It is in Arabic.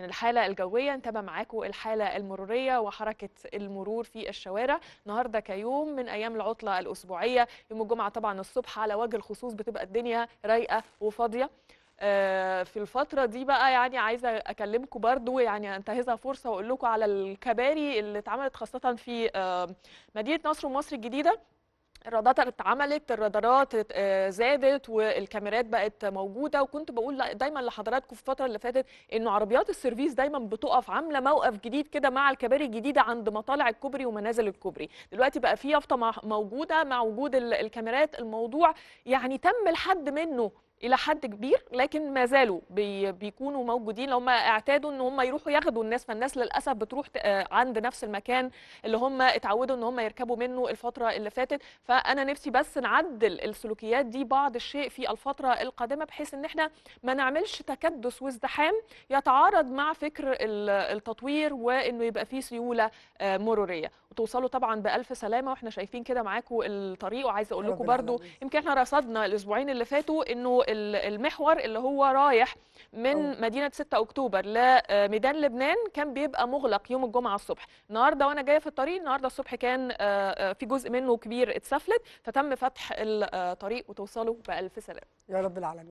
من الحالة الجوية انتبه معاكم الحالة المرورية وحركة المرور في الشوارع النهاردة كيوم من أيام العطلة الأسبوعية يوم الجمعة طبعا الصبح على وجه الخصوص بتبقى الدنيا رايقة وفاضية آه، في الفترة دي بقى يعني عايزة أكلمكم برضو يعني أنتهزها فرصة وأقول لكم على الكباري اللي اتعملت خاصة في آه، مدينة نصر ومصر الجديدة الرادارات اتعملت الرادارات آه، زادت والكاميرات بقت موجوده وكنت بقول دايما لحضراتكم في الفتره اللي فاتت انه عربيات السيرفيس دايما بتقف عامله موقف جديد كده مع الكباري الجديده عند مطالع الكوبري ومنازل الكوبري دلوقتي بقى في يافطه موجوده مع وجود الكاميرات الموضوع يعني تم الحد منه الى حد كبير لكن ما زالوا بي بيكونوا موجودين هم اعتادوا ان هم يروحوا ياخدوا الناس فالناس للاسف بتروح آه، عند نفس المكان اللي هم اتعودوا ان هم يركبوا منه الفتره اللي فاتت فانا نفسي بس نعدل السلوكيات دي بعض الشيء في الفتره القادمه بحيث ان احنا ما نعملش تكدس وازدحام يتعارض مع فكر التطوير وانه يبقى فيه سيوله آه، مروريه توصلوا طبعا بالف سلامه واحنا شايفين كده معاكم الطريق وعايزه اقول لكم برضو يمكن احنا رصدنا الاسبوعين اللي فاتوا انه المحور اللي هو رايح من أوه. مدينه 6 اكتوبر لميدان آه، لبنان كان بيبقى مغلق يوم الجمعه الصبح النهارده وانا جايه في الطريق النهارده الصبح كان آه، آه، في جزء منه كبير اتسفلت فتم فتح الطريق وتوصلوا بالف سلامه يا رب العالمين